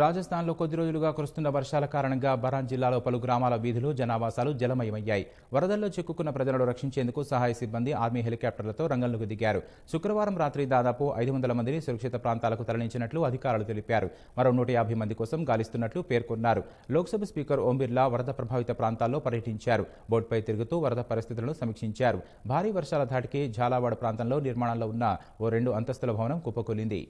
రాజస్థాన్లో కొద్ది రోజులుగా కురుస్తున్న వర్షాల కారణంగా బరాన్ జిల్లాలో పలు గ్రామాల వీధులు జనావాసాలు జలమయమయ్యాయి వరదల్లో చిక్కుకున్న ప్రజలను రక్షించేందుకు సహాయ సిబ్బంది ఆర్మీ హెలికాప్టర్లతో రంగంలోకి దిగారు శుక్రవారం రాత్రి దాదాపు ఐదు వందల మందిని సురక్షిత ప్రాంతాలకు తరలించినట్లు అధికారులు తెలిపారు మరో నూట యాభై మంది కోసం గాలిస్తున్నట్లు పేర్కొన్నారు లోక్సభ స్పీకర్ ఓం బిర్లా వరద ప్రభావిత ప్రాంతాల్లో పర్యటించారు బోట్పై తిరుగుతూ వరద పరిస్థితులను సమీక్షించారు భారీ వర్షాల ధాటికి ఝాలావాడ ప్రాంతంలో నిర్మాణంలో ఉన్న ఓ రెండు అంతస్తుల భవనం కుప్పకూలింది